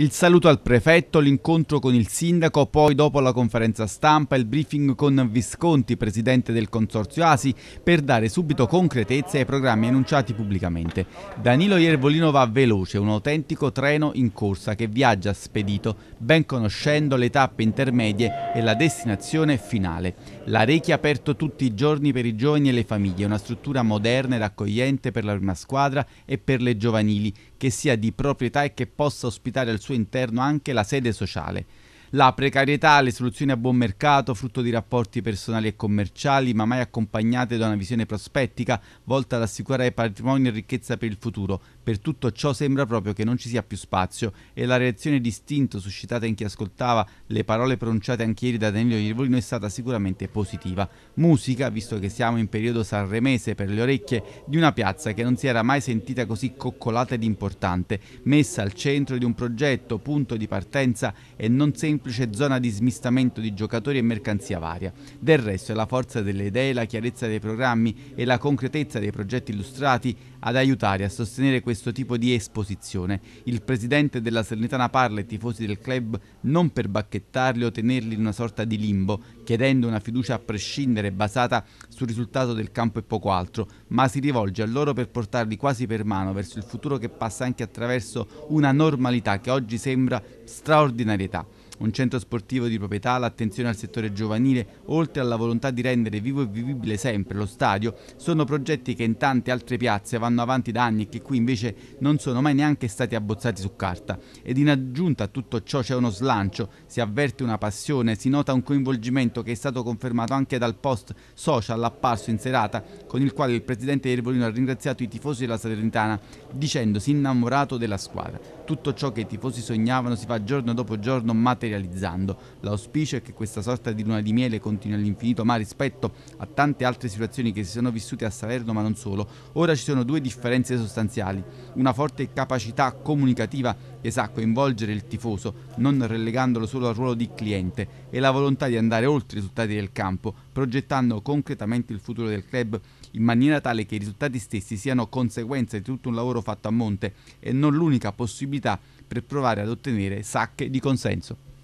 Il saluto al prefetto, l'incontro con il sindaco, poi dopo la conferenza stampa il briefing con Visconti, presidente del consorzio ASI, per dare subito concretezza ai programmi annunciati pubblicamente. Danilo Iervolino va veloce, un autentico treno in corsa che viaggia spedito, ben conoscendo le tappe intermedie e la destinazione finale. La Rechi è aperto tutti i giorni per i giovani e le famiglie, una struttura moderna ed accogliente per la prima squadra e per le giovanili che sia di proprietà e che possa ospitare al suo interno anche la sede sociale la precarietà, le soluzioni a buon mercato, frutto di rapporti personali e commerciali, ma mai accompagnate da una visione prospettica volta ad assicurare patrimonio e ricchezza per il futuro. Per tutto ciò sembra proprio che non ci sia più spazio e la reazione distinto suscitata in chi ascoltava le parole pronunciate anche ieri da Danilo Iervolino è stata sicuramente positiva. Musica, visto che siamo in periodo sanremese per le orecchie di una piazza che non si era mai sentita così coccolata ed importante, messa al centro di un progetto, punto di partenza e non sempre semplice zona di smistamento di giocatori e mercanzia varia. Del resto è la forza delle idee, la chiarezza dei programmi e la concretezza dei progetti illustrati ad aiutare a sostenere questo tipo di esposizione. Il presidente della Salernitana parla ai tifosi del club non per bacchettarli o tenerli in una sorta di limbo, chiedendo una fiducia a prescindere basata sul risultato del campo e poco altro, ma si rivolge a loro per portarli quasi per mano verso il futuro che passa anche attraverso una normalità che oggi sembra straordinarietà. Un centro sportivo di proprietà, l'attenzione al settore giovanile, oltre alla volontà di rendere vivo e vivibile sempre lo stadio, sono progetti che in tante altre piazze vanno avanti da anni e che qui invece non sono mai neanche stati abbozzati su carta. Ed in aggiunta a tutto ciò c'è uno slancio, si avverte una passione, si nota un coinvolgimento che è stato confermato anche dal post social apparso in serata, con il quale il presidente Erbolino ha ringraziato i tifosi della Salernitana, dicendosi innamorato della squadra. Tutto ciò che i tifosi sognavano si fa giorno dopo giorno materiale realizzando. L'auspicio è che questa sorta di luna di miele continui all'infinito, ma rispetto a tante altre situazioni che si sono vissute a Salerno, ma non solo, ora ci sono due differenze sostanziali. Una forte capacità comunicativa che sa coinvolgere il tifoso, non relegandolo solo al ruolo di cliente, e la volontà di andare oltre i risultati del campo, progettando concretamente il futuro del club in maniera tale che i risultati stessi siano conseguenza di tutto un lavoro fatto a monte e non l'unica possibilità per provare ad ottenere sacche di consenso.